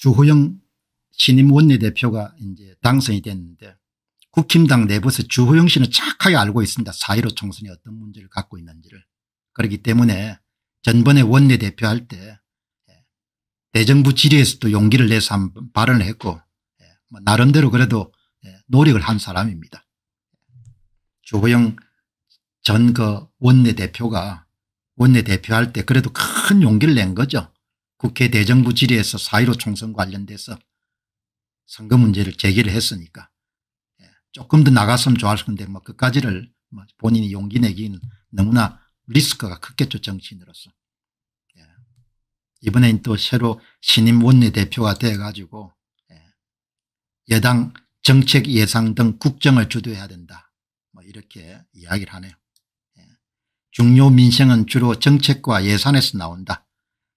주호영 신임 원내대표가 이제 당선이 됐는데 국힘당 내부에서 주호영 씨는 착하게 알고 있습니다. 4.15 총선이 어떤 문제를 갖고 있는지를. 그렇기 때문에 전번에 원내대표 할때 예, 대정부 질의에서도 용기를 내서 한번 발언을 했고 예, 뭐 나름대로 그래도 예, 노력을 한 사람입니다. 주호영 전그 원내대표가 원내대표 할 때 그래도 큰 용기를 낸 거죠. 국회 대정부 질의에서 사1로 총선 관련돼서 선거 문제를 제기를 했으니까 예, 조금 더 나갔으면 좋았을 건데 뭐 그까지를 뭐 본인이 용기 내기는 너무나 리스크가 크겠죠 정치인으로서. 예. 이번엔 또 새로 신임 원내대표가 돼가지고 예. 여당 정책 예상 등 국정을 주도해야 된다. 뭐 이렇게 이야기를 하네요. 예. 중요 민생은 주로 정책과 예산에서 나온다.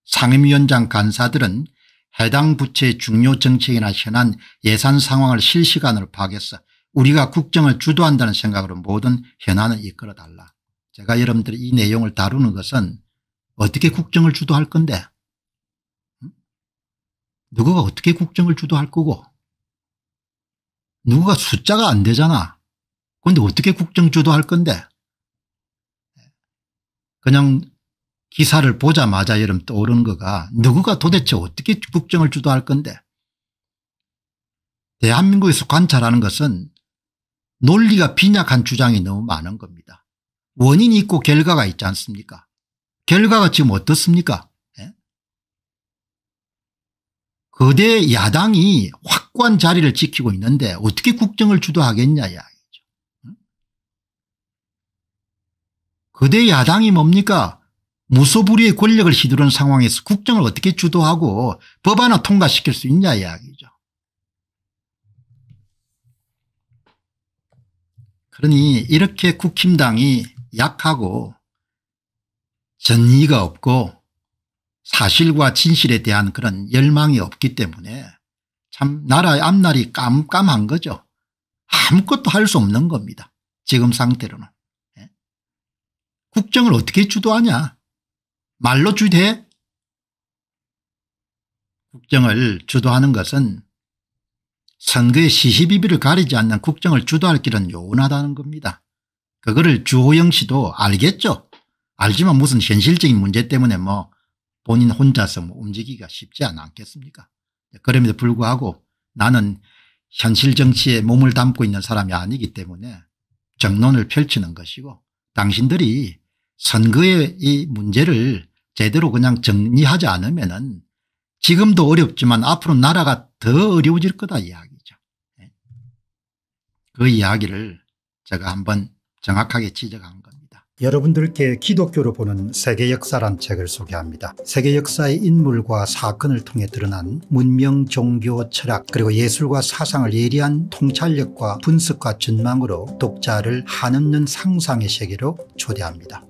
상임위원장 간사들은 해당 부채의 중요 정책이나 현안 예산 상황을 실시간으로 파악해서 우리가 국정을 주도한다는 생각으로 모든 현안을 이끌어달라. 제가 여러분들이 이 내용을 다루는 것은 어떻게 국정을 주도할 건데 누구가 어떻게 국정을 주도할 거고 누가 숫자가 안 되잖아. 그런데 어떻게 국정 주도할 건데 그냥 기사를 보자마자 여름 떠오른 거가 누구가 도대체 어떻게 국정을 주도할 건데 대한민국에서 관찰하는 것은 논리가 빈약한 주장이 너무 많은 겁니다. 원인이 있고 결과가 있지 않습니까 결과가 지금 어떻습니까 예? 거대 야당이 확고한 자리를 지키고 있는데 어떻게 국정을 주도하겠냐 이야기죠. 거대 야당이 뭡니까 무소불위의 권력을 휘두른 상황에서 국정을 어떻게 주도하고 법안을 통과시킬 수 있냐 이야기죠. 그러니 이렇게 국힘당이 약하고 전의가 없고 사실과 진실에 대한 그런 열망이 없기 때문에 참 나라의 앞날이 깜깜한 거죠. 아무것도 할 수 없는 겁니다. 지금 상태로는. 예? 국정을 어떻게 주도하냐 말로 주되 국정을 주도하는 것은 선거의 시시비비를 가리지 않는 국정을 주도할 길은 요원하다는 겁니다. 그거를 주호영 씨도 알겠죠. 알지만 무슨 현실적인 문제 때문에 뭐 본인 혼자서 뭐 움직이기가 쉽지 않겠습니까. 네, 그럼에도 불구하고 나는 현실 정치에 몸을 담고 있는 사람이 아니기 때문에 정론을 펼치는 것이고 당신들이 선거의 이 문제를 제대로 그냥 정리하지 않으면은 지금도 어렵지만 앞으로 나라가 더 어려워질 거다 이야기죠. 예. 그 이야기를 제가 한번 정확하게 지적한 겁니다. 여러분들께 기독교로 보는 세계 역사란 책을 소개합니다. 세계 역사의 인물과 사건을 통해 드러난 문명, 종교, 철학 그리고 예술과 사상을 예리한 통찰력과 분석과 전망으로 독자를 한없는 상상의 세계로 초대합니다.